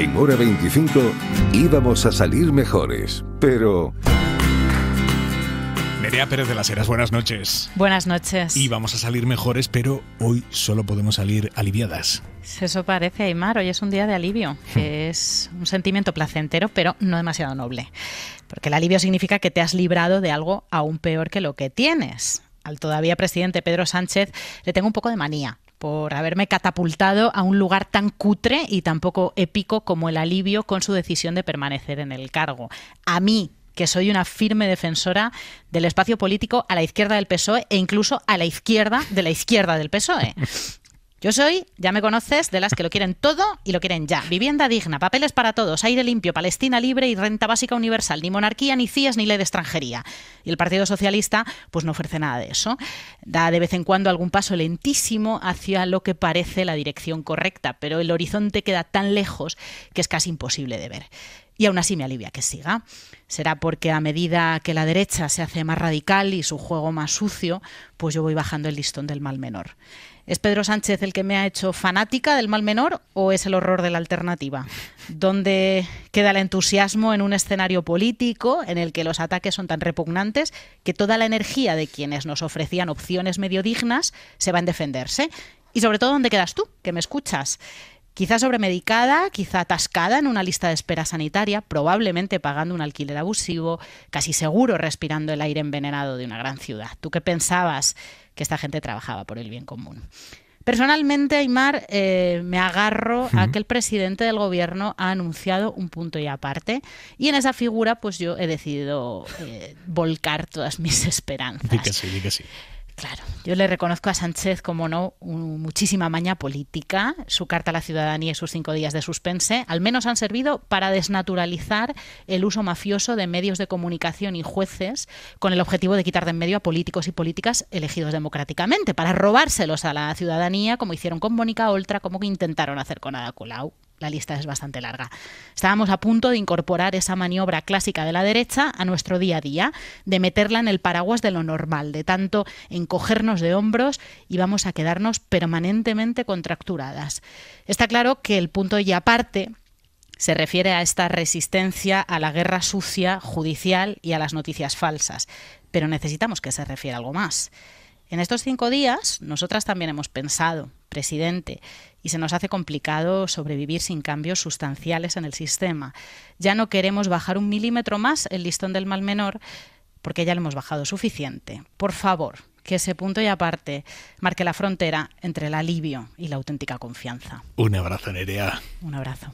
En hora 25 íbamos a salir mejores, pero... Merea Pérez de las Heras, buenas noches. Buenas noches. Íbamos a salir mejores, pero hoy solo podemos salir aliviadas. Eso parece, Aymar. Hoy es un día de alivio, hmm. es un sentimiento placentero, pero no demasiado noble. Porque el alivio significa que te has librado de algo aún peor que lo que tienes. Al todavía presidente Pedro Sánchez le tengo un poco de manía por haberme catapultado a un lugar tan cutre y tan poco épico como el alivio con su decisión de permanecer en el cargo. A mí, que soy una firme defensora del espacio político a la izquierda del PSOE e incluso a la izquierda de la izquierda del PSOE. Yo soy, ya me conoces, de las que lo quieren todo y lo quieren ya. Vivienda digna, papeles para todos, aire limpio, Palestina libre y renta básica universal, ni monarquía, ni CIES, ni ley de extranjería. Y el Partido Socialista pues no ofrece nada de eso. Da de vez en cuando algún paso lentísimo hacia lo que parece la dirección correcta, pero el horizonte queda tan lejos que es casi imposible de ver. Y aún así me alivia que siga. Será porque a medida que la derecha se hace más radical y su juego más sucio, pues yo voy bajando el listón del mal menor. ¿Es Pedro Sánchez el que me ha hecho fanática del mal menor o es el horror de la alternativa? ¿Dónde queda el entusiasmo en un escenario político en el que los ataques son tan repugnantes que toda la energía de quienes nos ofrecían opciones medio dignas se va en defenderse? Y sobre todo, ¿dónde quedas tú, que me escuchas? quizá sobremedicada, quizá atascada en una lista de espera sanitaria, probablemente pagando un alquiler abusivo, casi seguro respirando el aire envenenado de una gran ciudad. ¿Tú qué pensabas que esta gente trabajaba por el bien común? Personalmente, Aymar, eh, me agarro a que el presidente del gobierno ha anunciado un punto y aparte, y en esa figura, pues yo he decidido eh, volcar todas mis esperanzas. Dí que sí, sí. Claro, yo le reconozco a Sánchez, como no, muchísima maña política. Su carta a la ciudadanía y sus cinco días de suspense al menos han servido para desnaturalizar el uso mafioso de medios de comunicación y jueces con el objetivo de quitar de en medio a políticos y políticas elegidos democráticamente, para robárselos a la ciudadanía, como hicieron con Mónica Oltra, como que intentaron hacer con Ada Colau la lista es bastante larga. Estábamos a punto de incorporar esa maniobra clásica de la derecha a nuestro día a día, de meterla en el paraguas de lo normal, de tanto encogernos de hombros y vamos a quedarnos permanentemente contracturadas. Está claro que el punto y aparte se refiere a esta resistencia a la guerra sucia, judicial y a las noticias falsas, pero necesitamos que se refiera a algo más. En estos cinco días, nosotras también hemos pensado, presidente, y se nos hace complicado sobrevivir sin cambios sustanciales en el sistema. Ya no queremos bajar un milímetro más el listón del mal menor, porque ya lo hemos bajado suficiente. Por favor, que ese punto y aparte marque la frontera entre el alivio y la auténtica confianza. Un abrazo, Nerea. Un abrazo.